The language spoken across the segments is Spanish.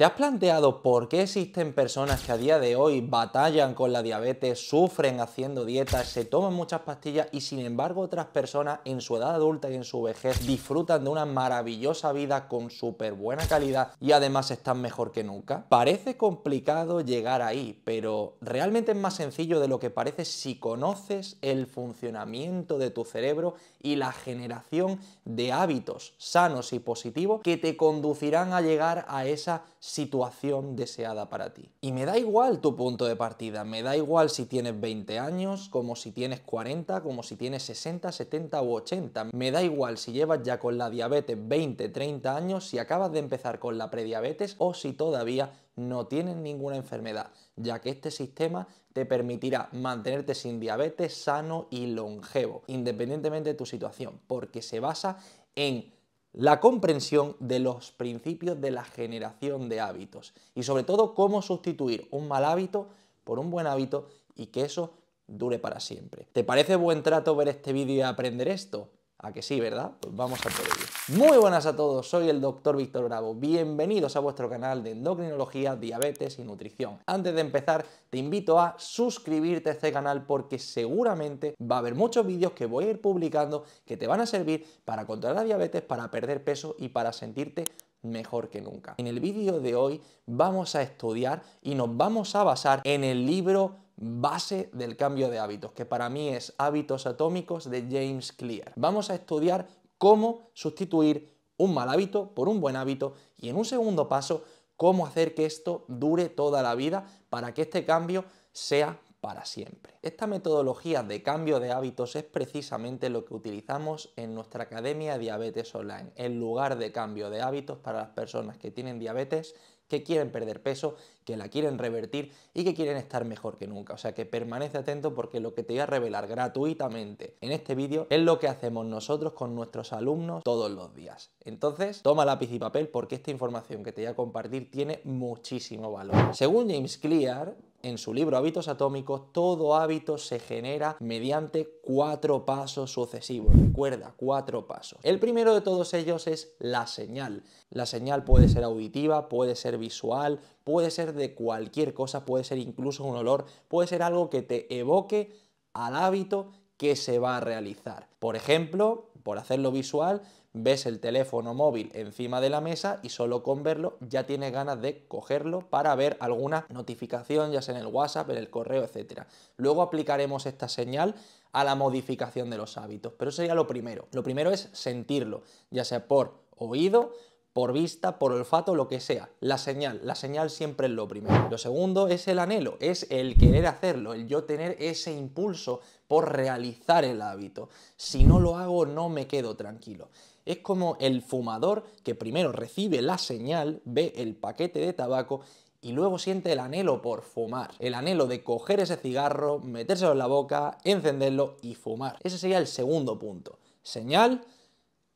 ¿Te has planteado por qué existen personas que a día de hoy batallan con la diabetes, sufren haciendo dietas, se toman muchas pastillas y sin embargo otras personas en su edad adulta y en su vejez disfrutan de una maravillosa vida con súper buena calidad y además están mejor que nunca? Parece complicado llegar ahí, pero realmente es más sencillo de lo que parece si conoces el funcionamiento de tu cerebro y la generación de hábitos sanos y positivos que te conducirán a llegar a esa situación deseada para ti. Y me da igual tu punto de partida, me da igual si tienes 20 años, como si tienes 40, como si tienes 60, 70 u 80, me da igual si llevas ya con la diabetes 20, 30 años, si acabas de empezar con la prediabetes o si todavía no tienes ninguna enfermedad, ya que este sistema te permitirá mantenerte sin diabetes sano y longevo, independientemente de tu situación, porque se basa en la comprensión de los principios de la generación de hábitos y sobre todo cómo sustituir un mal hábito por un buen hábito y que eso dure para siempre. ¿Te parece buen trato ver este vídeo y aprender esto? A que sí, ¿verdad? Pues vamos a por ello. Muy buenas a todos, soy el doctor Víctor Bravo. Bienvenidos a vuestro canal de endocrinología, diabetes y nutrición. Antes de empezar, te invito a suscribirte a este canal porque seguramente va a haber muchos vídeos que voy a ir publicando que te van a servir para controlar la diabetes, para perder peso y para sentirte mejor que nunca. En el vídeo de hoy vamos a estudiar y nos vamos a basar en el libro base del cambio de hábitos, que para mí es Hábitos Atómicos de James Clear. Vamos a estudiar cómo sustituir un mal hábito por un buen hábito y en un segundo paso, cómo hacer que esto dure toda la vida para que este cambio sea para siempre. Esta metodología de cambio de hábitos es precisamente lo que utilizamos en nuestra Academia Diabetes Online, el lugar de cambio de hábitos para las personas que tienen diabetes que quieren perder peso, que la quieren revertir y que quieren estar mejor que nunca. O sea que permanece atento porque lo que te voy a revelar gratuitamente en este vídeo es lo que hacemos nosotros con nuestros alumnos todos los días. Entonces, toma lápiz y papel porque esta información que te voy a compartir tiene muchísimo valor. Según James Clear, en su libro Hábitos Atómicos, todo hábito se genera mediante cuatro pasos sucesivos. Recuerda, cuatro pasos. El primero de todos ellos es la señal. La señal puede ser auditiva, puede ser visual, puede ser de cualquier cosa, puede ser incluso un olor, puede ser algo que te evoque al hábito que se va a realizar. Por ejemplo, por hacerlo visual, ves el teléfono móvil encima de la mesa y solo con verlo ya tienes ganas de cogerlo para ver alguna notificación, ya sea en el WhatsApp, en el correo, etc. Luego aplicaremos esta señal a la modificación de los hábitos, pero sería lo primero. Lo primero es sentirlo, ya sea por oído, por vista, por olfato, lo que sea. La señal, la señal siempre es lo primero. Lo segundo es el anhelo, es el querer hacerlo, el yo tener ese impulso por realizar el hábito. Si no lo hago, no me quedo tranquilo. Es como el fumador que primero recibe la señal, ve el paquete de tabaco y luego siente el anhelo por fumar, el anhelo de coger ese cigarro, metérselo en la boca, encenderlo y fumar. Ese sería el segundo punto. Señal,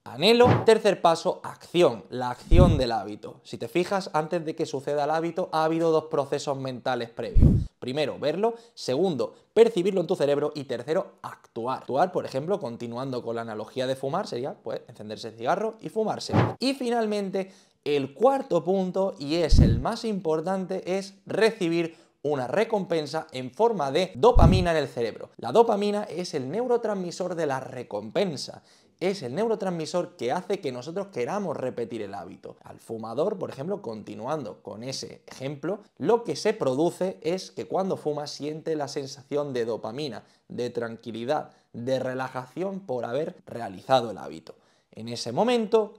Anhelo. Tercer paso, acción, la acción del hábito. Si te fijas, antes de que suceda el hábito ha habido dos procesos mentales previos. Primero, verlo. Segundo, percibirlo en tu cerebro. Y tercero, actuar. Actuar, por ejemplo, continuando con la analogía de fumar, sería pues encenderse el cigarro y fumarse. Y finalmente, el cuarto punto, y es el más importante, es recibir una recompensa en forma de dopamina en el cerebro. La dopamina es el neurotransmisor de la recompensa es el neurotransmisor que hace que nosotros queramos repetir el hábito. Al fumador, por ejemplo, continuando con ese ejemplo, lo que se produce es que cuando fuma siente la sensación de dopamina, de tranquilidad, de relajación por haber realizado el hábito. En ese momento,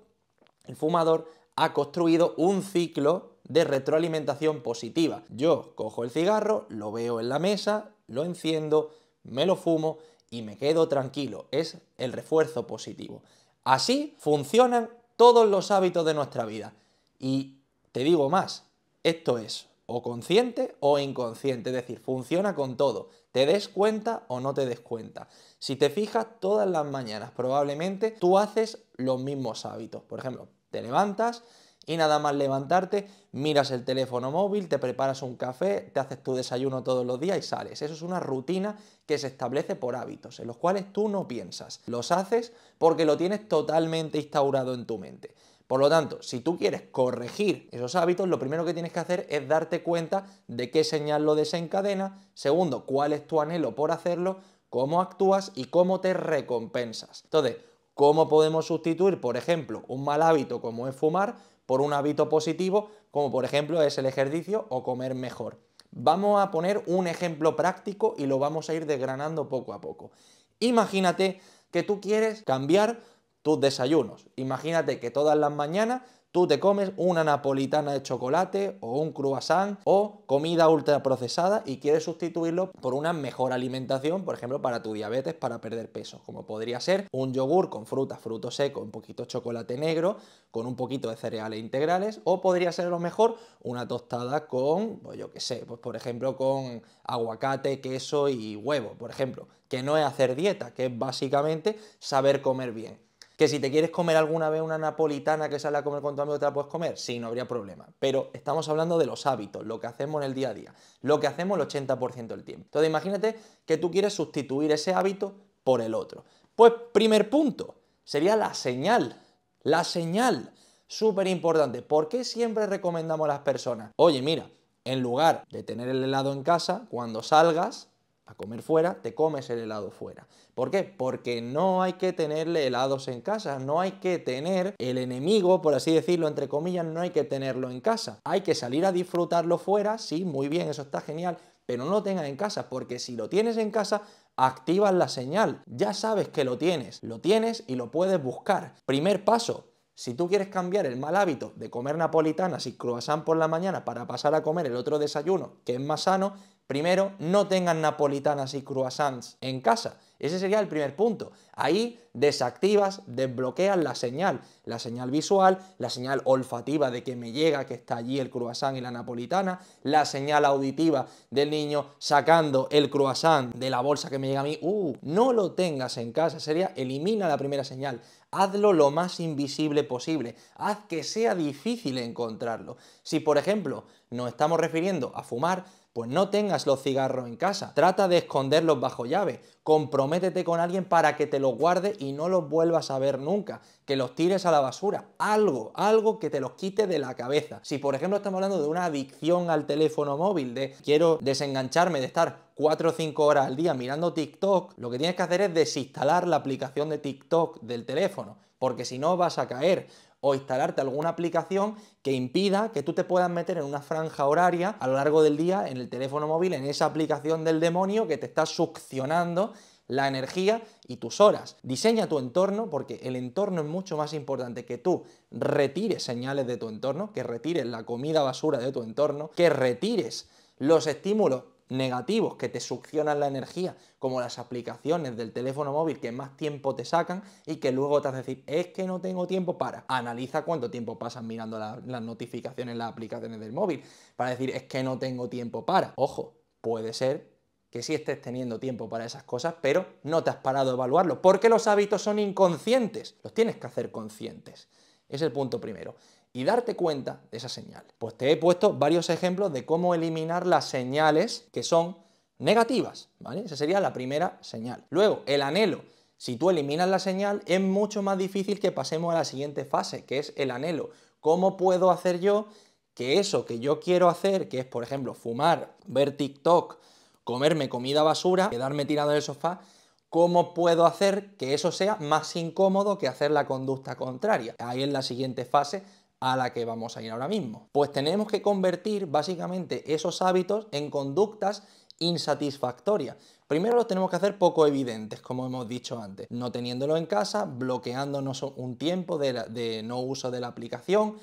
el fumador ha construido un ciclo de retroalimentación positiva. Yo cojo el cigarro, lo veo en la mesa, lo enciendo, me lo fumo y me quedo tranquilo. Es el refuerzo positivo. Así funcionan todos los hábitos de nuestra vida. Y te digo más, esto es o consciente o inconsciente, es decir, funciona con todo, te des cuenta o no te des cuenta. Si te fijas todas las mañanas, probablemente tú haces los mismos hábitos. Por ejemplo, te levantas, y nada más levantarte, miras el teléfono móvil, te preparas un café, te haces tu desayuno todos los días y sales. Eso es una rutina que se establece por hábitos, en los cuales tú no piensas. Los haces porque lo tienes totalmente instaurado en tu mente. Por lo tanto, si tú quieres corregir esos hábitos, lo primero que tienes que hacer es darte cuenta de qué señal lo desencadena, segundo, cuál es tu anhelo por hacerlo, cómo actúas y cómo te recompensas. Entonces, ¿cómo podemos sustituir, por ejemplo, un mal hábito como es fumar por un hábito positivo, como por ejemplo es el ejercicio o comer mejor. Vamos a poner un ejemplo práctico y lo vamos a ir desgranando poco a poco. Imagínate que tú quieres cambiar tus desayunos. Imagínate que todas las mañanas Tú te comes una napolitana de chocolate o un croissant o comida ultraprocesada y quieres sustituirlo por una mejor alimentación, por ejemplo, para tu diabetes, para perder peso, como podría ser un yogur con fruta, fruto seco, un poquito de chocolate negro, con un poquito de cereales integrales, o podría ser lo mejor una tostada con, pues yo qué sé, pues por ejemplo con aguacate, queso y huevo, por ejemplo, que no es hacer dieta, que es básicamente saber comer bien. Que si te quieres comer alguna vez una napolitana que sale a comer con tu amigo, te la puedes comer, sí, no habría problema. Pero estamos hablando de los hábitos, lo que hacemos en el día a día, lo que hacemos el 80% del tiempo. Entonces imagínate que tú quieres sustituir ese hábito por el otro. Pues primer punto, sería la señal. La señal, súper importante. ¿Por qué siempre recomendamos a las personas? Oye, mira, en lugar de tener el helado en casa, cuando salgas, a comer fuera, te comes el helado fuera. ¿Por qué? Porque no hay que tenerle helados en casa, no hay que tener el enemigo, por así decirlo, entre comillas, no hay que tenerlo en casa. Hay que salir a disfrutarlo fuera, sí, muy bien, eso está genial, pero no lo tengas en casa, porque si lo tienes en casa, activas la señal. Ya sabes que lo tienes, lo tienes y lo puedes buscar. Primer paso, si tú quieres cambiar el mal hábito de comer napolitanas y croissant por la mañana para pasar a comer el otro desayuno, que es más sano, Primero, no tengan napolitanas y croissants en casa. Ese sería el primer punto. Ahí desactivas, desbloqueas la señal, la señal visual, la señal olfativa de que me llega, que está allí el croissant y la napolitana, la señal auditiva del niño sacando el croissant de la bolsa que me llega a mí. Uh, no lo tengas en casa, sería elimina la primera señal, hazlo lo más invisible posible, haz que sea difícil encontrarlo. Si por ejemplo nos estamos refiriendo a fumar, pues no tengas los cigarros en casa. Trata de esconderlos bajo llave. Comprométete con alguien para que te los guarde y no los vuelvas a ver nunca. Que los tires a la basura. Algo, algo que te los quite de la cabeza. Si por ejemplo estamos hablando de una adicción al teléfono móvil, de quiero desengancharme de estar 4 o 5 horas al día mirando TikTok, lo que tienes que hacer es desinstalar la aplicación de TikTok del teléfono porque si no vas a caer o instalarte alguna aplicación que impida que tú te puedas meter en una franja horaria a lo largo del día en el teléfono móvil, en esa aplicación del demonio que te está succionando la energía y tus horas. Diseña tu entorno porque el entorno es mucho más importante que tú retires señales de tu entorno, que retires la comida basura de tu entorno, que retires los estímulos negativos que te succionan la energía, como las aplicaciones del teléfono móvil que más tiempo te sacan y que luego te hace decir, es que no tengo tiempo para. Analiza cuánto tiempo pasas mirando las notificaciones, las aplicaciones del móvil, para decir, es que no tengo tiempo para. Ojo, puede ser que sí estés teniendo tiempo para esas cosas, pero no te has parado a evaluarlo, porque los hábitos son inconscientes, los tienes que hacer conscientes. Es el punto primero y darte cuenta de esa señal. Pues te he puesto varios ejemplos de cómo eliminar las señales que son negativas, ¿vale? Esa sería la primera señal. Luego, el anhelo. Si tú eliminas la señal, es mucho más difícil que pasemos a la siguiente fase, que es el anhelo. ¿Cómo puedo hacer yo que eso que yo quiero hacer, que es, por ejemplo, fumar, ver TikTok, comerme comida basura, quedarme tirado en el sofá, ¿Cómo puedo hacer que eso sea más incómodo que hacer la conducta contraria? Ahí en la siguiente fase a la que vamos a ir ahora mismo. Pues tenemos que convertir básicamente esos hábitos en conductas insatisfactorias. Primero los tenemos que hacer poco evidentes, como hemos dicho antes, no teniéndolo en casa, bloqueándonos un tiempo de, no uso de la aplicación,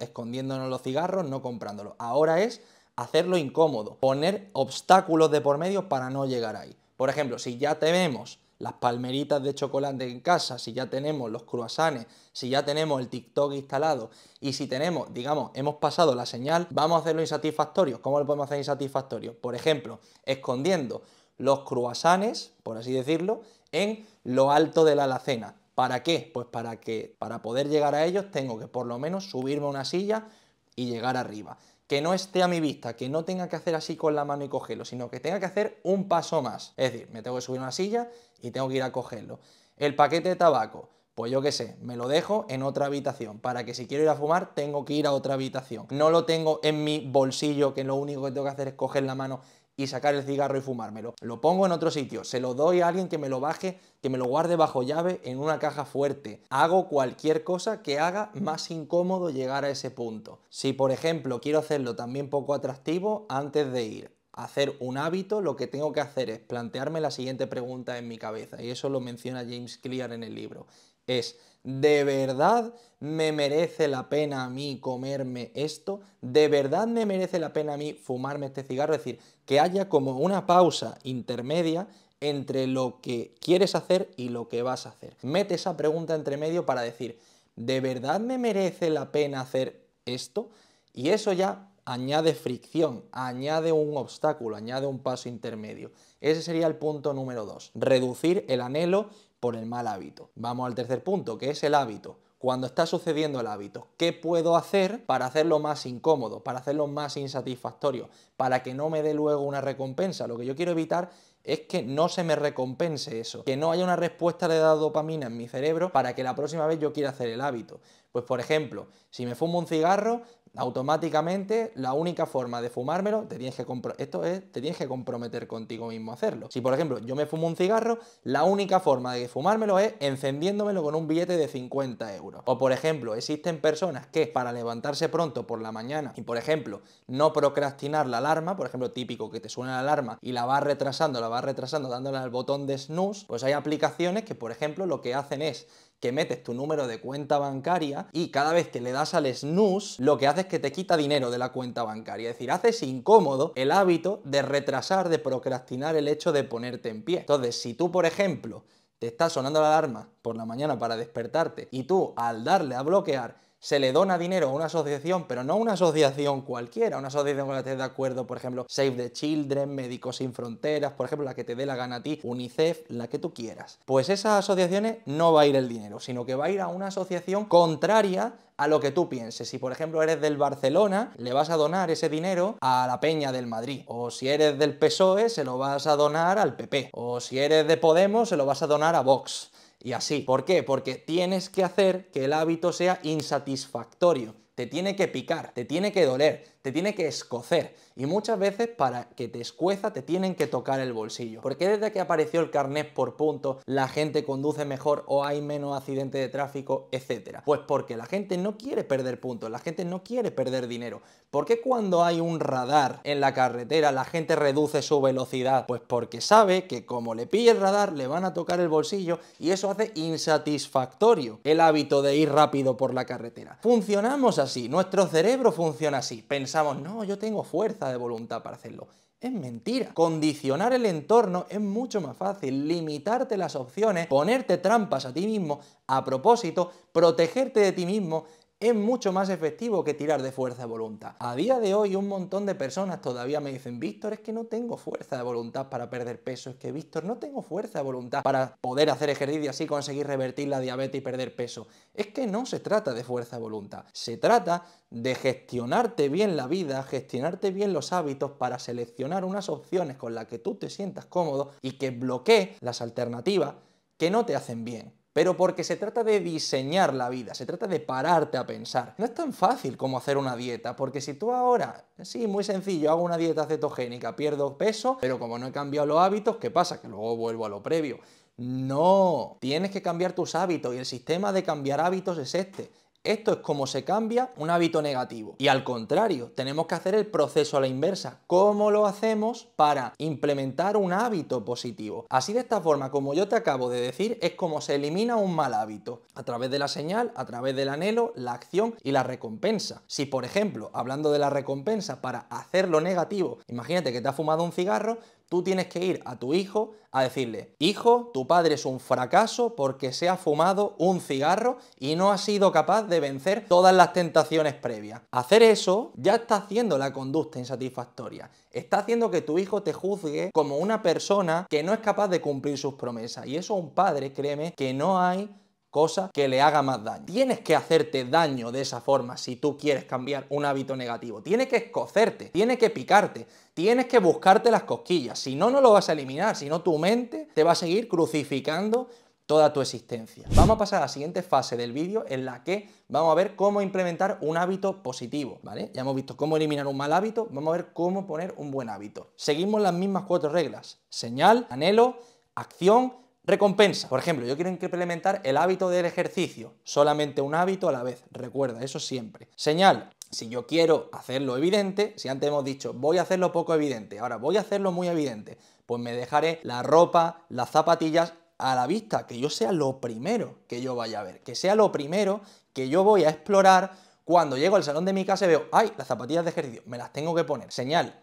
escondiéndonos los cigarros, no comprándolos. Ahora es hacerlo incómodo, poner obstáculos de por medio para no llegar ahí. Por ejemplo, si ya tenemos vemos las palmeritas de chocolate en casa, si ya tenemos los cruasanes, si ya tenemos el TikTok instalado y si tenemos, digamos, hemos pasado la señal, vamos a hacerlo insatisfactorio. ¿Cómo lo podemos hacer insatisfactorio? Por ejemplo, escondiendo los cruasanes, por así decirlo, en lo alto de la alacena. ¿Para qué? Pues para que para poder llegar a ellos tengo que por lo menos subirme a una silla y llegar arriba. Que no esté a mi vista, que no tenga que hacer así con la mano y cogerlo, sino que tenga que hacer un paso más. Es decir, me tengo que subir a una silla y tengo que ir a cogerlo. El paquete de tabaco, pues yo qué sé, me lo dejo en otra habitación, para que si quiero ir a fumar tengo que ir a otra habitación. No lo tengo en mi bolsillo, que lo único que tengo que hacer es coger la mano y sacar el cigarro y fumármelo. Lo pongo en otro sitio, se lo doy a alguien que me lo baje, que me lo guarde bajo llave en una caja fuerte. Hago cualquier cosa que haga más incómodo llegar a ese punto. Si por ejemplo quiero hacerlo también poco atractivo, antes de ir hacer un hábito, lo que tengo que hacer es plantearme la siguiente pregunta en mi cabeza, y eso lo menciona James Clear en el libro. Es, ¿de verdad me merece la pena a mí comerme esto? ¿De verdad me merece la pena a mí fumarme este cigarro? Es decir, que haya como una pausa intermedia entre lo que quieres hacer y lo que vas a hacer. Mete esa pregunta entre medio para decir, ¿de verdad me merece la pena hacer esto? Y eso ya añade fricción, añade un obstáculo, añade un paso intermedio. Ese sería el punto número dos, reducir el anhelo por el mal hábito. Vamos al tercer punto, que es el hábito. Cuando está sucediendo el hábito, ¿qué puedo hacer para hacerlo más incómodo, para hacerlo más insatisfactorio, para que no me dé luego una recompensa? Lo que yo quiero evitar es que no se me recompense eso, que no haya una respuesta de la dopamina en mi cerebro para que la próxima vez yo quiera hacer el hábito. Pues por ejemplo, si me fumo un cigarro, automáticamente la única forma de fumármelo, te tienes que esto es, te tienes que comprometer contigo mismo a hacerlo. Si por ejemplo yo me fumo un cigarro, la única forma de fumármelo es encendiéndomelo con un billete de 50 euros. O por ejemplo, existen personas que para levantarse pronto por la mañana y por ejemplo no procrastinar la alarma, por ejemplo típico que te suena la alarma y la vas retrasando, la vas retrasando dándole al botón de snooze, pues hay aplicaciones que por ejemplo lo que hacen es que metes tu número de cuenta bancaria y cada vez que le das al snooze, lo que hace es que te quita dinero de la cuenta bancaria. Es decir, haces incómodo el hábito de retrasar, de procrastinar el hecho de ponerte en pie. Entonces, si tú, por ejemplo, te está sonando la alarma por la mañana para despertarte y tú al darle a bloquear se le dona dinero a una asociación, pero no a una asociación cualquiera, una asociación con la que estés de acuerdo, por ejemplo, Save the Children, Médicos Sin Fronteras, por ejemplo, la que te dé la gana a ti, UNICEF, la que tú quieras. Pues esas asociaciones no va a ir el dinero, sino que va a ir a una asociación contraria a lo que tú pienses. Si por ejemplo eres del Barcelona, le vas a donar ese dinero a la Peña del Madrid. O si eres del PSOE, se lo vas a donar al PP. O si eres de Podemos, se lo vas a donar a Vox y así. ¿Por qué? Porque tienes que hacer que el hábito sea insatisfactorio, te tiene que picar, te tiene que doler, tiene que escocer y muchas veces para que te escueza te tienen que tocar el bolsillo. Porque desde que apareció el carnet por punto la gente conduce mejor o hay menos accidente de tráfico, etcétera? Pues porque la gente no quiere perder puntos, la gente no quiere perder dinero. ¿Por qué cuando hay un radar en la carretera la gente reduce su velocidad? Pues porque sabe que como le pille el radar le van a tocar el bolsillo y eso hace insatisfactorio el hábito de ir rápido por la carretera. Funcionamos así, nuestro cerebro funciona así, pensamos no, yo tengo fuerza de voluntad para hacerlo. Es mentira. Condicionar el entorno es mucho más fácil. Limitarte las opciones, ponerte trampas a ti mismo a propósito, protegerte de ti mismo, es mucho más efectivo que tirar de fuerza de voluntad. A día de hoy un montón de personas todavía me dicen, Víctor, es que no tengo fuerza de voluntad para perder peso, es que Víctor, no tengo fuerza de voluntad para poder hacer ejercicio y así conseguir revertir la diabetes y perder peso. Es que no se trata de fuerza de voluntad, se trata de gestionarte bien la vida, gestionarte bien los hábitos para seleccionar unas opciones con las que tú te sientas cómodo y que bloquee las alternativas que no te hacen bien pero porque se trata de diseñar la vida, se trata de pararte a pensar. No es tan fácil como hacer una dieta, porque si tú ahora, sí, muy sencillo, hago una dieta cetogénica, pierdo peso, pero como no he cambiado los hábitos, ¿qué pasa? Que luego vuelvo a lo previo. No, tienes que cambiar tus hábitos y el sistema de cambiar hábitos es este. Esto es como se cambia un hábito negativo. Y al contrario, tenemos que hacer el proceso a la inversa. ¿Cómo lo hacemos para implementar un hábito positivo? Así de esta forma, como yo te acabo de decir, es como se elimina un mal hábito. A través de la señal, a través del anhelo, la acción y la recompensa. Si, por ejemplo, hablando de la recompensa para hacer lo negativo, imagínate que te has fumado un cigarro, Tú tienes que ir a tu hijo a decirle, hijo, tu padre es un fracaso porque se ha fumado un cigarro y no ha sido capaz de vencer todas las tentaciones previas. Hacer eso ya está haciendo la conducta insatisfactoria. Está haciendo que tu hijo te juzgue como una persona que no es capaz de cumplir sus promesas. Y eso un padre, créeme, que no hay cosa que le haga más daño. Tienes que hacerte daño de esa forma si tú quieres cambiar un hábito negativo. Tienes que escocerte, tienes que picarte, tienes que buscarte las cosquillas. Si no, no lo vas a eliminar, si no tu mente te va a seguir crucificando toda tu existencia. Vamos a pasar a la siguiente fase del vídeo en la que vamos a ver cómo implementar un hábito positivo, Ya hemos visto cómo eliminar un mal hábito, vamos a ver cómo poner un buen hábito. Seguimos las mismas cuatro reglas, señal, anhelo, acción, Recompensa. Por ejemplo, yo quiero implementar el hábito del ejercicio. Solamente un hábito a la vez. Recuerda, eso siempre. Señal. Si yo quiero hacerlo evidente, si antes hemos dicho voy a hacerlo poco evidente, ahora voy a hacerlo muy evidente, pues me dejaré la ropa, las zapatillas a la vista, que yo sea lo primero que yo vaya a ver, que sea lo primero que yo voy a explorar cuando llego al salón de mi casa y veo, ay, las zapatillas de ejercicio, me las tengo que poner. Señal,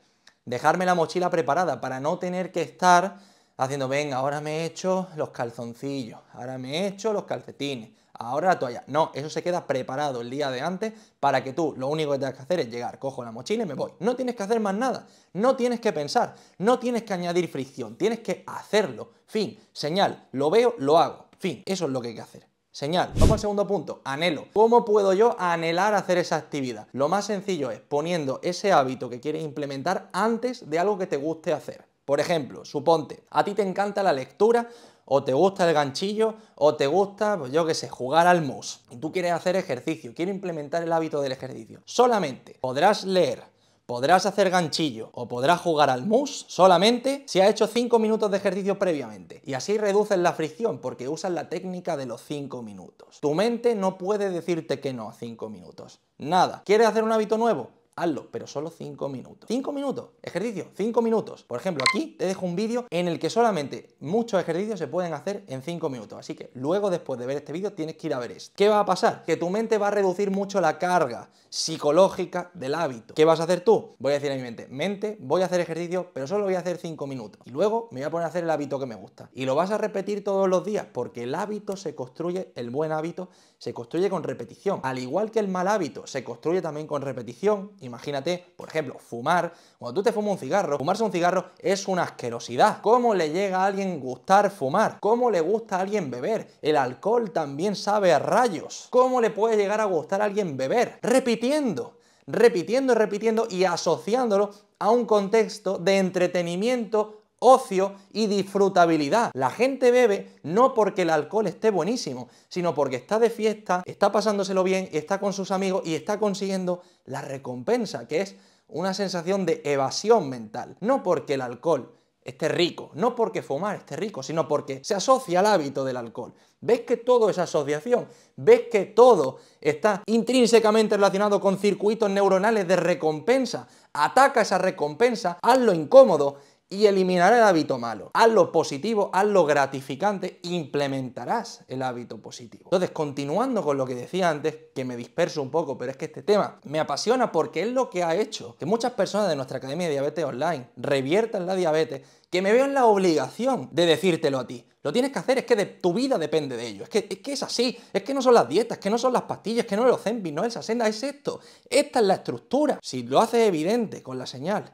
dejarme la mochila preparada para no tener que estar haciendo, venga, ahora me he hecho los calzoncillos, ahora me he hecho los calcetines, ahora la toalla. No, eso se queda preparado el día de antes para que tú lo único que tengas que hacer es llegar, cojo la mochila y me voy. No tienes que hacer más nada, no tienes que pensar, no tienes que añadir fricción, tienes que hacerlo. Fin, señal, lo veo, lo hago. Fin, eso es lo que hay que hacer. Señal. Vamos al segundo punto, anhelo. ¿Cómo puedo yo anhelar hacer esa actividad? Lo más sencillo es poniendo ese hábito que quieres implementar antes de algo que te guste hacer. Por ejemplo, suponte, a ti te encanta la lectura, o te gusta el ganchillo, o te gusta, pues yo qué sé, jugar al mus. Y tú quieres hacer ejercicio, quieres implementar el hábito del ejercicio. Solamente podrás leer, podrás hacer ganchillo o podrás jugar al mus solamente si has hecho 5 minutos de ejercicio previamente. Y así reduces la fricción porque usas la técnica de los 5 minutos. Tu mente no puede decirte que no a 5 minutos. Nada. ¿Quieres hacer un hábito nuevo? hazlo, pero solo 5 minutos. 5 minutos, ejercicio, 5 minutos. Por ejemplo, aquí te dejo un vídeo en el que solamente muchos ejercicios se pueden hacer en 5 minutos. Así que luego, después de ver este vídeo, tienes que ir a ver esto. ¿Qué va a pasar? Que tu mente va a reducir mucho la carga psicológica del hábito. ¿Qué vas a hacer tú? Voy a decir a mi mente, mente, voy a hacer ejercicio, pero solo voy a hacer 5 minutos. Y luego me voy a poner a hacer el hábito que me gusta. Y lo vas a repetir todos los días, porque el hábito se construye, el buen hábito se construye con repetición. Al igual que el mal hábito se construye también con repetición, imagínate, por ejemplo, fumar. Cuando tú te fumas un cigarro, fumarse un cigarro es una asquerosidad. ¿Cómo le llega a alguien gustar fumar? ¿Cómo le gusta a alguien beber? El alcohol también sabe a rayos. ¿Cómo le puede llegar a gustar a alguien beber? Repitiendo repitiendo repitiendo y asociándolo a un contexto de entretenimiento ocio y disfrutabilidad. La gente bebe no porque el alcohol esté buenísimo, sino porque está de fiesta, está pasándoselo bien, está con sus amigos y está consiguiendo la recompensa, que es una sensación de evasión mental. No porque el alcohol esté rico, no porque fumar esté rico, sino porque se asocia al hábito del alcohol. ¿Ves que todo es asociación? ¿Ves que todo está intrínsecamente relacionado con circuitos neuronales de recompensa? Ataca esa recompensa, hazlo incómodo y eliminar el hábito malo. Haz lo positivo, haz lo gratificante, implementarás el hábito positivo. Entonces, continuando con lo que decía antes, que me disperso un poco, pero es que este tema me apasiona porque es lo que ha hecho que muchas personas de nuestra Academia de Diabetes Online reviertan la diabetes, que me veo en la obligación de decírtelo a ti. Lo tienes que hacer, es que de tu vida depende de ello. Es que, es así, es que no son las dietas, es que no son las pastillas, es que no es los Ozempic, no es esa senda, es esto. Esta es la estructura. Si lo haces evidente con la señal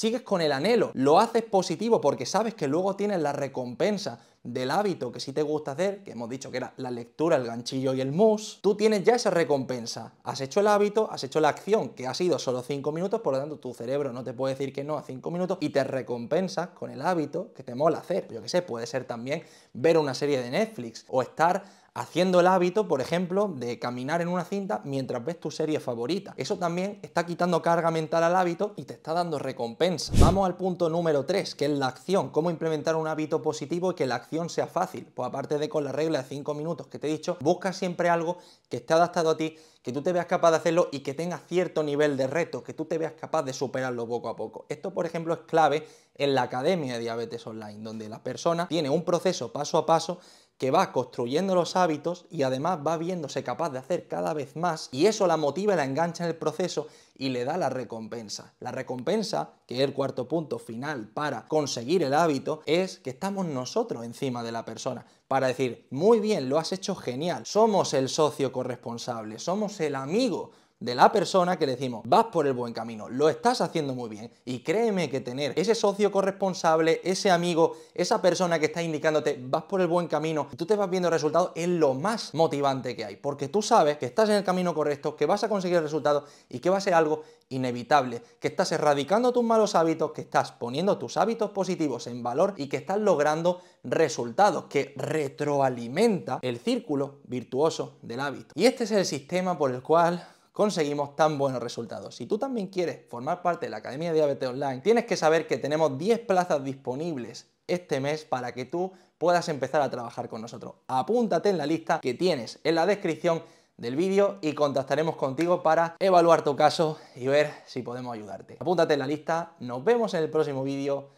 Sigues con el anhelo, lo haces positivo porque sabes que luego tienes la recompensa del hábito que sí te gusta hacer, que hemos dicho que era la lectura, el ganchillo y el mus, tú tienes ya esa recompensa. Has hecho el hábito, has hecho la acción, que ha sido solo 5 minutos, por lo tanto tu cerebro no te puede decir que no a 5 minutos y te recompensas con el hábito que te mola hacer. Yo qué sé, puede ser también ver una serie de Netflix o estar haciendo el hábito, por ejemplo, de caminar en una cinta mientras ves tu serie favorita. Eso también está quitando carga mental al hábito y te está dando recompensa. Vamos al punto número 3, que es la acción. Cómo implementar un hábito positivo y que la acción sea fácil. Pues aparte de con la regla de 5 minutos que te he dicho, busca siempre algo que esté adaptado a ti, que tú te veas capaz de hacerlo y que tenga cierto nivel de reto, que tú te veas capaz de superarlo poco a poco. Esto, por ejemplo, es clave en la Academia de Diabetes Online, donde la persona tiene un proceso paso a paso que va construyendo los hábitos y además va viéndose capaz de hacer cada vez más y eso la motiva y la engancha en el proceso y le da la recompensa. La recompensa, que es el cuarto punto final para conseguir el hábito, es que estamos nosotros encima de la persona para decir, muy bien, lo has hecho genial, somos el socio corresponsable, somos el amigo de la persona que decimos, vas por el buen camino, lo estás haciendo muy bien. Y créeme que tener ese socio corresponsable, ese amigo, esa persona que está indicándote, vas por el buen camino, y tú te vas viendo resultados, es lo más motivante que hay. Porque tú sabes que estás en el camino correcto, que vas a conseguir resultados y que va a ser algo inevitable, que estás erradicando tus malos hábitos, que estás poniendo tus hábitos positivos en valor y que estás logrando resultados, que retroalimenta el círculo virtuoso del hábito. Y este es el sistema por el cual conseguimos tan buenos resultados. Si tú también quieres formar parte de la Academia de Diabetes Online, tienes que saber que tenemos 10 plazas disponibles este mes para que tú puedas empezar a trabajar con nosotros. Apúntate en la lista que tienes en la descripción del vídeo y contactaremos contigo para evaluar tu caso y ver si podemos ayudarte. Apúntate en la lista, nos vemos en el próximo vídeo,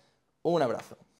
un abrazo.